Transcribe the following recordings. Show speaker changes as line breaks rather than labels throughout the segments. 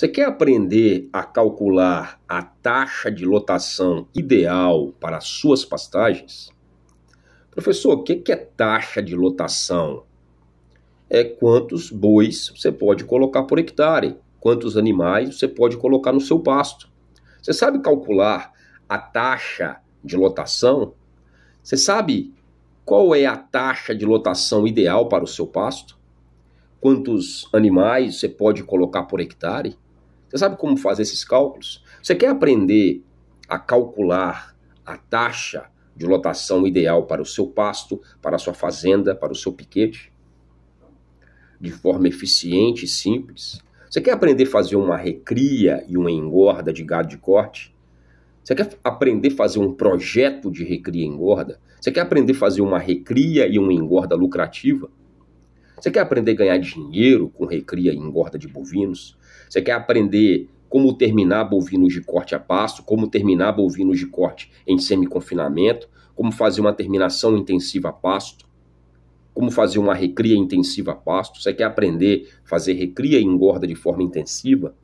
Você quer aprender a calcular a taxa de lotação ideal para suas pastagens? Professor, o que é taxa de lotação? É quantos bois você pode colocar por hectare, quantos animais você pode colocar no seu pasto. Você sabe calcular a taxa de lotação? Você sabe qual é a taxa de lotação ideal para o seu pasto? Quantos animais você pode colocar por hectare? Você sabe como fazer esses cálculos? Você quer aprender a calcular a taxa de lotação ideal para o seu pasto, para a sua fazenda, para o seu piquete? De forma eficiente e simples? Você quer aprender a fazer uma recria e uma engorda de gado de corte? Você quer aprender a fazer um projeto de recria e engorda? Você quer aprender a fazer uma recria e uma engorda lucrativa? Você quer aprender a ganhar dinheiro com recria e engorda de bovinos? Você quer aprender como terminar bovinos de corte a pasto, como terminar bovinos de corte em semi-confinamento, como fazer uma terminação intensiva a pasto, como fazer uma recria intensiva a pasto. Você quer aprender a fazer recria e engorda de forma intensiva?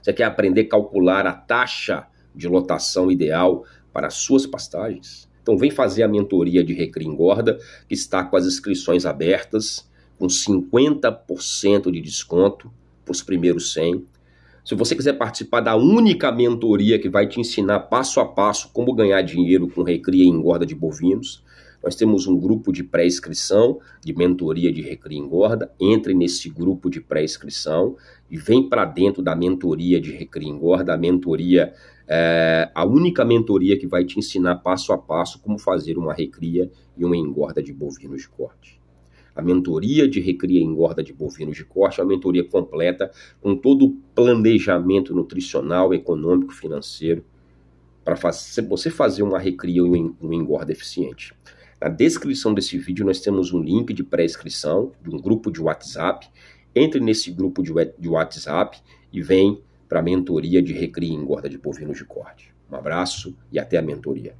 Você quer aprender a calcular a taxa de lotação ideal para as suas pastagens? Então vem fazer a mentoria de Recria Engorda, que está com as inscrições abertas, com 50% de desconto para os primeiros 100. Se você quiser participar da única mentoria que vai te ensinar passo a passo como ganhar dinheiro com recria e engorda de bovinos, nós temos um grupo de pré-inscrição, de mentoria de Recria Engorda. Entre nesse grupo de pré-inscrição e vem para dentro da mentoria de Recria Engorda, a mentoria, é, a única mentoria que vai te ensinar passo a passo como fazer uma recria e uma engorda de bovinos de corte. A mentoria de recria e engorda de bovinos de corte é uma mentoria completa com todo o planejamento nutricional, econômico, financeiro para você fazer uma recria e um engorda eficiente. Na descrição desse vídeo nós temos um link de pré-inscrição de um grupo de WhatsApp. Entre nesse grupo de WhatsApp e vem para a mentoria de Recria e Engorda de Bovinos de Corte. Um abraço e até a mentoria.